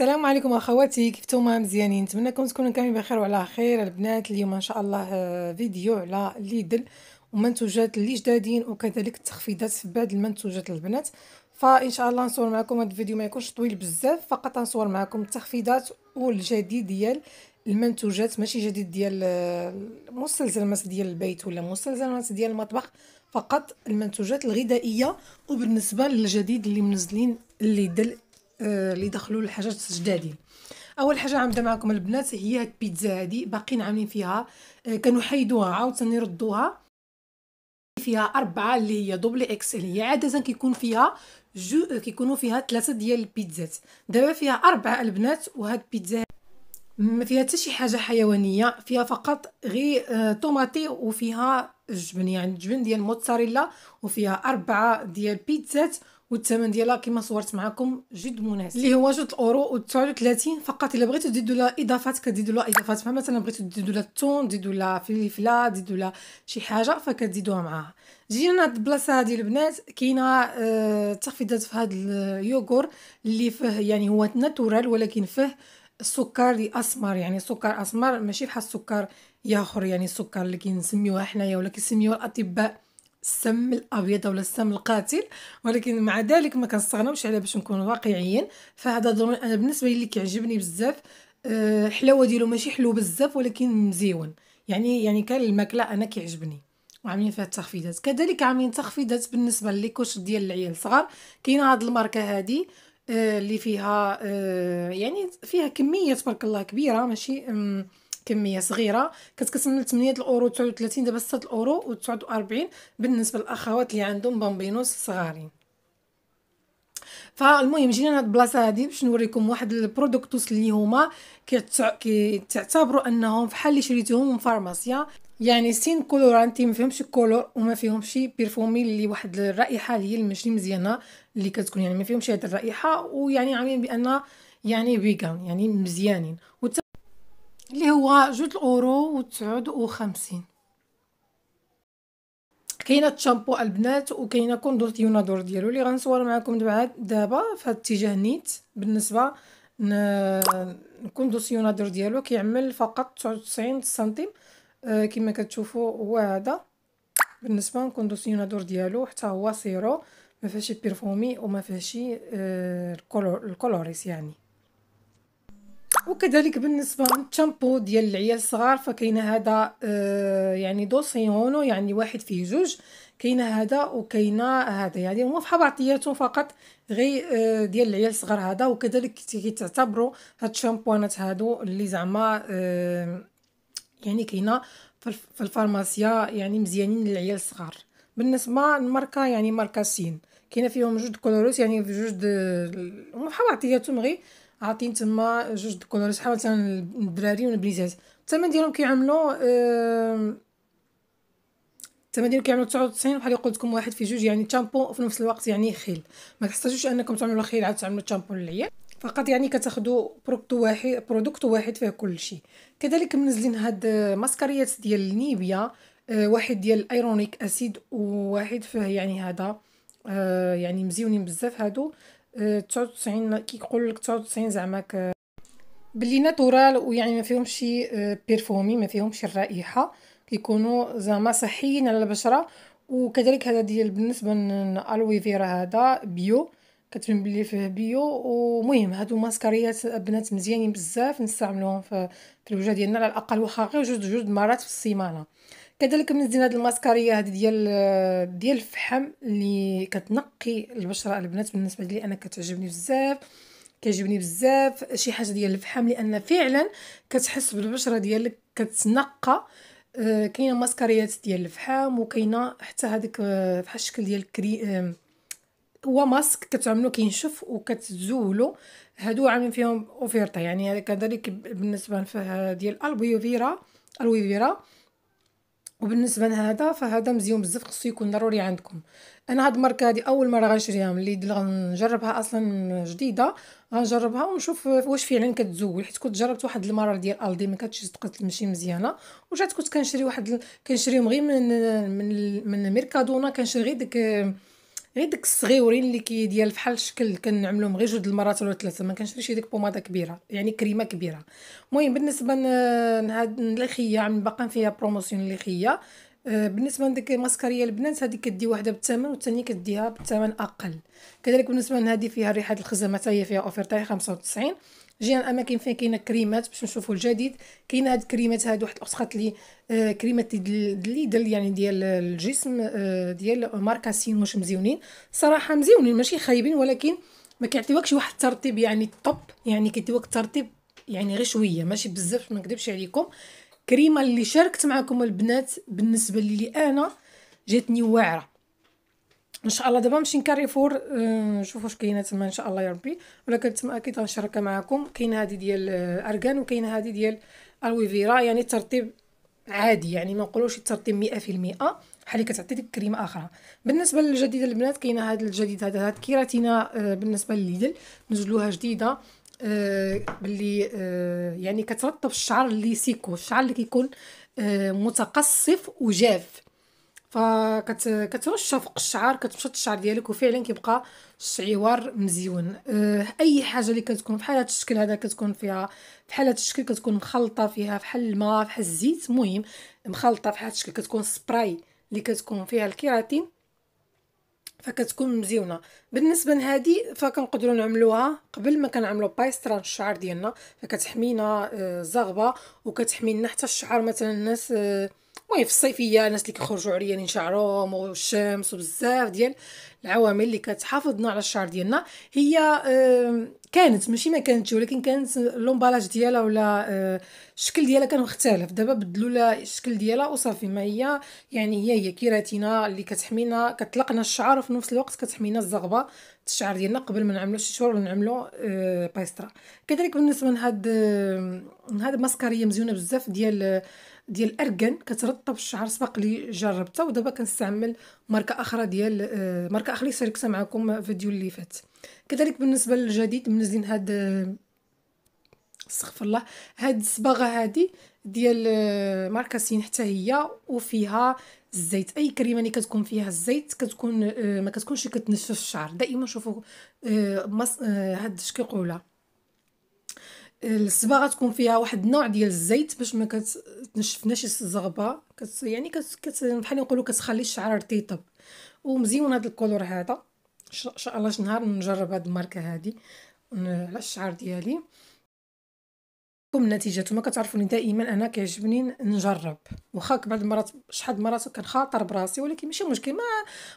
السلام عليكم اخواتي كيف نتوما مزيانين نتمنىكم تكونوا كاملين بخير وعلى خير البنات اليوم ان شاء الله آه، فيديو على ليدل ومنتوجات اللي جدادين وكذلك التخفيضات في بعض المنتوجات البنات فان شاء الله نصور معكم هذا الفيديو ما يكونش طويل بزاف فقط نصور معكم التخفيضات والجديد ديال المنتوجات ماشي جديد ديال آه، مسلسل ديال البيت ولا مسلسلات ديال المطبخ فقط المنتوجات الغذائيه وبالنسبه للجديد اللي منزلين ليدل آه، اللي دخلوا الحاجات جدادين اول حاجه عامده معكم البنات هي البيتزا هذه باقيين عاملين فيها آه، كانوا حيدوها عاوتاني يردوها فيها أربعة اللي هي دوبل إكس اللي هي عادة كيكون فيها جو آه، كيكونوا فيها ثلاثة ديال البيتزات دابا فيها أربعة البنات وهاد البيتزا ما فيها حتى شي حاجة حيوانية فيها فقط غير طوماطي وفيها الجبن يعني الجبن ديال الموتزاريلا وفيها أربعة ديال البيتزات والثمن ديالها كما صورت معكم جد مناسب اللي هو جوج اورو و39 فقط الا بغيتو تزيدوا لها اضافات كتزيدوا لها اضافات فما مثلا بغيتو تزيدوا لها الثوم تزيدوا لها فلفله تزيدوا لها شي حاجه فكتزيدوها معاها جينا لهاد البلاصه هادي البنات كاينه آه تخفيضات في هاد اليوغور اللي فيه يعني هو ناتورال ولكن فيه السكر لي اسمر يعني السكر اسمر ماشي بحال السكر ياخر يعني السكر اللي كنسميوه حنايا ولا كيسميوه الاطباء السم الابيض ولا السم القاتل ولكن مع ذلك ما كنستغناوش عليه باش نكون واقعيين فهذا ضروري انا بالنسبه لي كيعجبني بزاف الحلاوه آه، ديالو ماشي حلو بزاف ولكن مزيون يعني يعني كان الماكله انا كيعجبني وعاملين فيها التخفيضات كذلك عاملين تخفيضات بالنسبه للكوش ديال العيال الصغار كاينه هاد الماركه هادي آه، اللي فيها آه، يعني فيها كميه تبارك الله كبيره ماشي كميه صغيره من 8 الاورو 39 دابا 6 الاورو و49 بالنسبه للاخوات اللي عندهم بامبينوس صغارين فالمهم جينا لهاد البلاصه هادي باش نوريكم واحد البرودكتوس اللي هما كتعتبرو انهم فحال اللي شريتهم من فارماسيا يعني سين كولورانتي يعني ما فيهمش كولور وما فيهمش بيرفومي اللي واحد الرائحه اللي هي ماشي مزيانه اللي كتكون يعني ما فيهمش هاد الرائحه ويعني عاملين بان يعني فيغان يعني مزيانين اللي هو جوج الاورو و وخمسين كاينه الشامبو البنات وكاينه كوندور تيونادور ديالو اللي غنصور معكم دابا دابا في هذا الاتجاه نيت بالنسبه الكوندوسيونادور ديالو كيعمل فقط 99 سنتيم آه كما كتشوفوا هو هذا بالنسبه للكوندوسيونادور ديالو حتى هو سيرو ما فيهش بيرفومي وما فيهش آه الكولوريس يعني وكذلك بالنسبه للشامبو ديال العيال الصغار فكاين هذا آه يعني دوسيونو يعني واحد فيه جوج كاين هذا وكاين هذا يعني هما فحال بعضياتهم فقط غير آه ديال العيال الصغار هذا وكذلك كيتعتبروا هاد الشامبوانات هادو اللي زعما آه يعني كاينه في الفارماسيا يعني مزيانين للعيال الصغار بالنسبه للماركه يعني ماركه سين كاينه فيهم جوج كولوروس يعني آه، في جوج هما فحال بعضياتهم غير عاطين تما جوج شحال مثلا الدراري والبنيتات الثمن ديالهم كيعملوا الثمن ديالهم كيعملوا 99 بحال قلت لكم واحد في جوج يعني تشامبو في نفس الوقت يعني خيل ما تحتاجوش انكم تعملوا خيل عاد تعملوا تشامبو للعيال فقط يعني كتاخذوا برودكت واحد برودكت واحد فيه كل شيء كذلك منزلين هاد ماسكاريات ديال نيبيا آه، واحد ديال الايرونيك اسيد وواحد فيه يعني هذا آه، يعني مزيونين بزاف هادو 99 يقول لك 99 زعما ك بلي ناتورال ويعني ما فيهمش شي بيرفومي آه، ما فيهمش الرائحه كيكونوا زعما صحيين على البشره وكذلك هذا ديال بالنسبه للالوي فيرا هذا بيو كتبين بلي فيه بيو ومهم هادو ماسكاريات البنات مزيانين بزاف نستعملوهم في الوجه ديالنا على الاقل واخا غير جوج جوج مرات في السيمانه كذلك منزلين هاد الماسكاريه هادي ديال ديال الفحم اللي كتنقي البشره البنات بالنسبه لي انا كتعجبني بزاف كيعجبني بزاف شي حاجه ديال الفحم لان فعلا كتحس بالبشره ديالك كتنقى آه، كاينه ماسكاريات ديال الفحم وكاينه حتى هذيك آه، بحال الشكل ديال الكري آه، هو ماسك كتعملو كينشف وكتزولو هادو عاملين فيهم اوفيرتا يعني هذا كذلك بالنسبه ديال البيو فيرا وبالنسبه لهذا فهذا مزيون بزاف خصو يكون ضروري عندكم انا هاد الماركه هادي اول مره غنشريها ملي غنجربها اصلا جديده غنجربها ونشوف واش فعلا كتزول حيت كنت جربت واحد المره ديال الدي ما كانتش صدقت ماشي مزيانه ورجعت كنت كنشري واحد ال... كنشريهم غير من من من ميركادونا كنشري غير ديك غير داك الصغيورين اللي كي ديال فحال الشكل كنعملهم غير جوج المرات ولا ثلاثه ما كنشريش ديك بوماده كبيره يعني كريمه كبيره المهم بالنسبه لهاد الليخيه عم باقا فيها بروموسيون الليخيه آه، بالنسبه لديك الماسكاريه البنات هذه كدي وحده بالثمن والثانيه كديها بالثمن اقل كذلك بالنسبه لهذه فيها ريحه الخزامه حتى هي فيها اوفر تاعي 95 جينا اماكن فين كاينه كريمات باش نشوفوا الجديد كاينه هاد الكريمات هاد واحد الاخت لي آه كريمات ليدل يعني ديال الجسم آه، ديال ماركه سين واش مزيونين صراحه مزيونين ماشي خايبين ولكن ما كيعطيوكش واحد الترتيب يعني طب يعني كيعطيوك ترطيب يعني غير شويه ماشي بزاف ما نكذبش عليكم كريمه اللي شاركت معكم البنات بالنسبه لي انا جاتني واعره ان شاء الله دابا نمشي نكاري فور نشوف آه، واش كاينه تما ان شاء الله يا ربي ولكن تما اكيد غنشاركها معكم كاينه هذه ديال الارغان وكاينه هذه ديال الويفيرا يعني الترطيب عادي يعني ما نقولوش الترطيب 100% بحال كتعطي ديك كريمه اخرى بالنسبه للجديده البنات كاينه هذا الجديد هذا هاد كيراتينا آه، بالنسبه لليدل نزلوها جديده آه، باللي يعني كترطب الشعر اللي سيكو الشعر اللي كيكون متقصف وجاف فوق الشعر كتبشط الشعر ديالك وفعلا كيبقى الشعيوار مزيون أه، اي حاجه اللي كتكون بحال هذا الشكل هذا كتكون فيها بحال هذا الشكل كتكون مخلطه فيها بحال الماء بحال الزيت المهم مخلطه بحال هذا الشكل كتكون سبراي اللي كتكون فيها الكيراتين فكتكون مزيونه بالنسبه لهادي فكنقدروا نعملوها قبل ما كنعملوا بايسترا الشعر ديالنا فكتحمينا أه، الزغبه وكتحمينا حتى الشعر مثلا الناس آه المهم في الصيفيه الناس اللي كيخرجوا عريانين شعرهم والشمس وبزاف ديال العوامل اللي كتحافظنا على الشعر ديالنا هي كانت ماشي ما كانتش ولكن كانت لومبالاج ديالها ولا آه، الشكل ديالها كان مختلف دابا بدلوا لها الشكل ديالها وصافي ما هي يعني هي هي كيراتينا اللي كتحمينا كتلقنا الشعر وفي نفس الوقت كتحمينا الزغبه الشعر ديالنا قبل ما نعملو شي شهور نعملو آه، بايسترا كذلك بالنسبه لهاد آه، هاد الماسكاريه مزيونه بزاف ديال ديال الاركان كترطب الشعر سبق لي جربتها ودابا كنستعمل ماركه اخرى ديال آه، ماركه اخرى شاركتها معكم آه، فيديو اللي فات كذلك بالنسبه للجديد منزلين هاد آه، استغفر الله هاد الصباغه هادي ديال ماركه سين حتى هي وفيها الزيت اي كريمه اللي كتكون فيها الزيت كتكون ما كتكونش كتنشف الشعر دائما شوفوا هاد الشكيقوله الصباغه تكون فيها واحد النوع ديال الزيت باش ما كتنشفناش الزغبه كت يعني كت, كت بحال نقولوا كتخلي الشعر رطيب ومزيون هذا الكولور هذا ان شاء الله شي نهار نجرب هاد الماركه هادي على الشعر ديالي نتيجة هما كتعرفوني دائما انا كيعجبني نجرب واخا بعض المرات شحال مرات كنخاطر براسي ولكن ماشي مشكل ما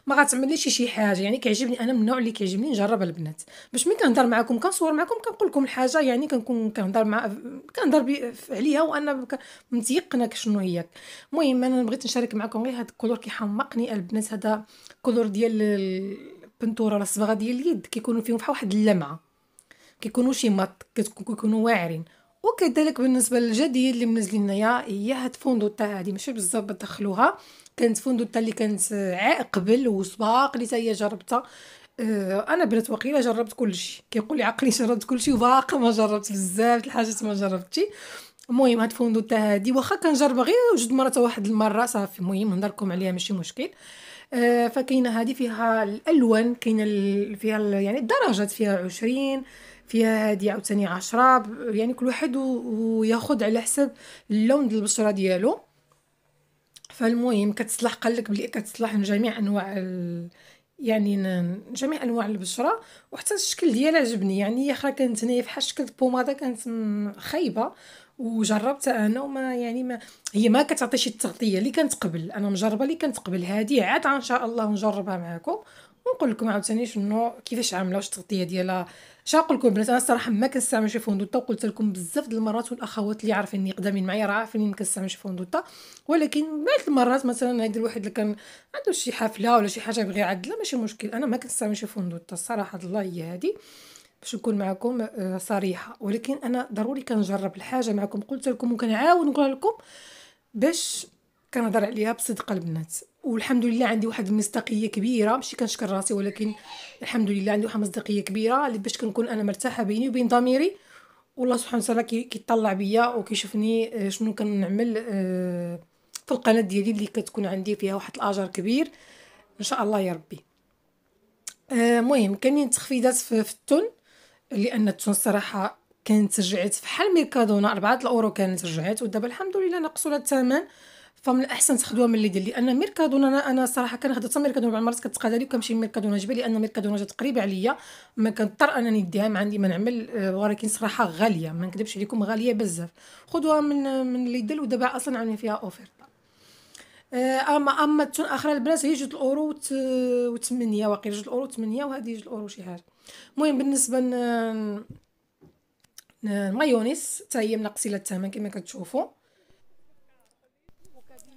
ما غتعمليش شي حاجه يعني كيعجبني انا من النوع اللي كيعجبني نجرب البنات باش ملي كنهضر معكم كنصور معكم كنقول لكم الحاجه يعني كنكون كنهضر مع كنهضر عليها وانا متيقنه شنو هي المهم انا بغيت نشارك معكم غير هذا الكولور كيحمقني البنات هذا كولور ديال البنتوره ولا الصبغه ديال اليد كيكونوا فيهم بحال واحد اللمعه كيكونوا شي مات كيكونوا واعرين وكذلك بالنسبه للجديد اللي منزلين يا هي هاد تاع هادي ماشي بزاف دخلوها كانت تاع اللي كانت عاء قبل وسباق اللي هي جربتها آه، انا بنت وقيله جربت كل شيء كيقول لي عقلي جربت كل شيء وباقي ما جربت بزاف الحاجات ما جربتش المهم هاد تاع هادي واخا كنجربها غير جوج مرات واحد المره صافي المهم نهضر لكم عليها ماشي مشكل آه، فكاينه هادي فيها الالوان كاينه فيها يعني الدرجات فيها عشرين فيها هادي عاوتاني عشرة يعني كل واحد وياخد على حسب اللون ديال البشره ديالو فالمهم كتصلح قالك بلي كتصلح جميع انواع ال... يعني جميع انواع البشره وحتى الشكل ديالها عجبني يعني هي كانت هنايا فحال شكل البومادا كانت خايبه وجربتها انا وما يعني ما هي ما شي التغطيه اللي كانت قبل انا مجربه اللي كانت قبل هادي عاد ان شاء الله نجربها معكم ونقول لكم عاوتاني شنو كيفاش عامله واش التغطيه ديالها اش نقول لكم البنات انا الصراحه ما كنستعملش فوندوتا وقلت لكم بزاف د المرات والاخوات اللي عارفيني قدامين معايا راه عارفين ما كنستعملش فوندوتا ولكن بعض المرات مثلا هاد الواحد اللي كان عنده شي حفله ولا شي حاجه يبغي يعدلها ماشي مشكل انا ما كنستعملش فوندوتا الصراحه الله هي هادي باش نكون معكم آه، صريحه ولكن انا ضروري كنجرب الحاجه معكم قلت لكم وكنعاود نقول لكم باش كنهضر عليها بصدق البنات والحمد لله عندي واحد المصداقيه كبيره ماشي كنشكر راسي ولكن الحمد لله عندي واحد المصداقيه كبيره اللي باش كنكون انا مرتاحه بيني وبين ضميري والله سبحانه وتعالى كيطلع بيا وكيشوفني آه، شنو كنعمل آه، في القناه ديالي اللي كتكون عندي فيها واحد الاجر كبير ان شاء الله يا ربي المهم آه، كاينين تخفيضات في التون لان التون الصراحه كانت رجعت حال ميركادونا 4 الاورو كانت رجعت ودابا الحمد لله نقصوا الثمن فمن الاحسن تاخذوها من ليدل لان ميركادونا انا انا صراحه كناخذ حتى ميركادونا بعض المرات كتقاد لي وكنمشي ميركادونا جبل لان ميركادونا جات قريبه عليا ما كنضطر انني نديها ما عندي ما نعمل آه، ولكن صراحه غاليه ما نكذبش عليكم غاليه بزاف خذوها من من ليدل ودابا اصلا عاملين فيها اوفر آه، اما اما التون اخرى البنات هي جوج الاورو و8 واقيلا جوج الاورو 8 وهذه جوج الاورو شي حاجه المهم بالنسبه المايونيز حتى هي منقصيله الثمن كما كتشوفوا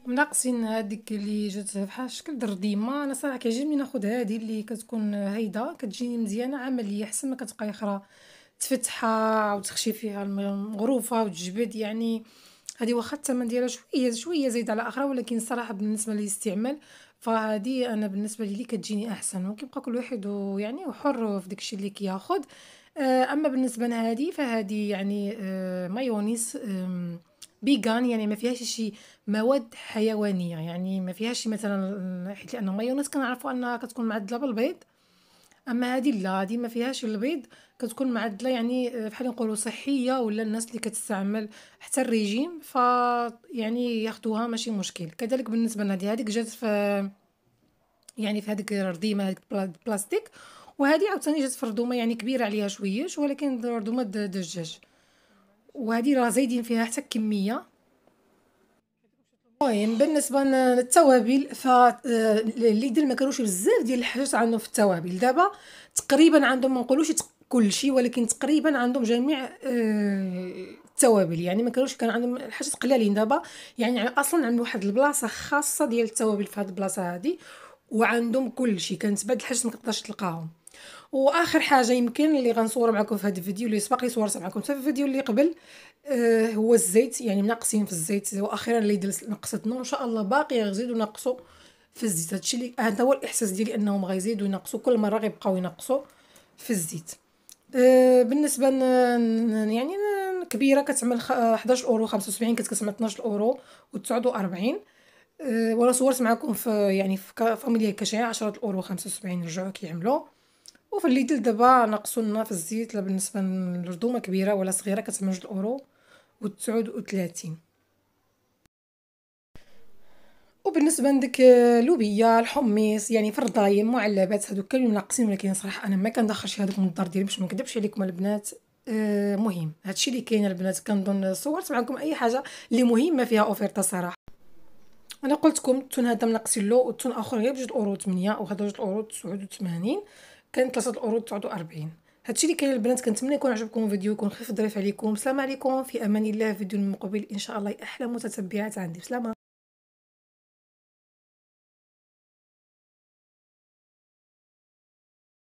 ناقصين هذيك اللي جات بحال شكل ديما انا صراحه كيعجبني ناخذ هذه اللي كتكون هايده كتجيني مزيانه عمليه احسن ما كتبقى اخرى تفتحها وتخشي فيها المغروفه وتجبد يعني هذه واخا الثمن ديالها شويه شويه زايد على اخرى ولكن صراحه بالنسبه للاستعمال فهادي انا بالنسبه لي كتجيني احسن وكيبقى كل واحد يعني وحر في داكشي اللي كياخذ آه، اما بالنسبه لهادي فهادي يعني آه، مايونيز بيغان يعني ما فيهاش شي مواد حيوانيه يعني ما فيهاش مثلا حيت لانه مايونيز كنعرفوا انها كتكون معدله بالبيض اما هذه لا هذه ما فيهاش البيض كتكون معدله يعني آه، بحال نقولوا صحيه ولا الناس اللي كتستعمل حتى الريجيم ف يعني ياخذوها ماشي مشكل كذلك بالنسبه لهذه هذيك جات في يعني في هذيك الرديمه هذيك بلاستيك وهذه عاوتاني جات في رضومه يعني كبيره عليها شويه ولكن ردومه د الدجاج وهذه راه زايدين فيها حتى كميه المهم بالنسبه للتوابل ف آه، اللي ما كانوش بزاف ديال الحاجات عندهم في التوابل دابا تقريبا عندهم ما نقولوش كل شيء ولكن تقريبا عندهم جميع آه، التوابل يعني ما كانوش كان عندهم الحاجات قلالين دابا يعني اصلا عندهم واحد البلاصه خاصه ديال التوابل في هاد البلاصه هادي وعندهم كل شيء كانت بعض الحاجات ما تلقاهم واخر حاجه يمكن اللي غنصور معكم في هذا الفيديو اللي سبق لي صورت معكم في الفيديو اللي قبل آه هو الزيت يعني ناقصين في الزيت واخيرا اللي دلس نقصتنا وان شاء الله باقي غيزيدوا نقصوا في الزيت هادشي اللي هذا هو الاحساس ديالي انهم غيزيدوا ينقصوا كل مره غيبقاو ينقصوا في الزيت آه بالنسبه يعني كبيره كتعمل 11 آه، اورو 75 كانت كتعمل 12 اورو و49 وانا صورت معكم في يعني في فاميليا كشاي 10 اورو 75 رجعوا كيعملوا وفي الليدل دابا نقصوا لنا في الزيت لا بالنسبه للردومه كبيره ولا صغيره كتسمى جوج اورو وتسعود 39 وبالنسبه لديك آه، لوبيا الحميص يعني في الرضايم معلبات هذوك كاملين ناقصين ولكن صراحه انا ما كندخلش هذوك من الدار ديالي باش ما نكذبش عليكم البنات آه مهم هادشي اللي كاين البنات كنظن صورت معكم اي حاجه اللي مهمه فيها اوفيرتا صراحه انا قلت لكم التون هذا منقصين له والتون اخر غير بجوج اورو 8 وهذا جوج اورو 89 كان ثلاثه الاورو 49 هادشي اللي كاين البنات كنتمنى يكون عجبكم الفيديو يكون خفيف ظريف عليكم بسلام عليكم في امان الله فيديو المقبل ان شاء الله احلى متتبعات عندي بسلامه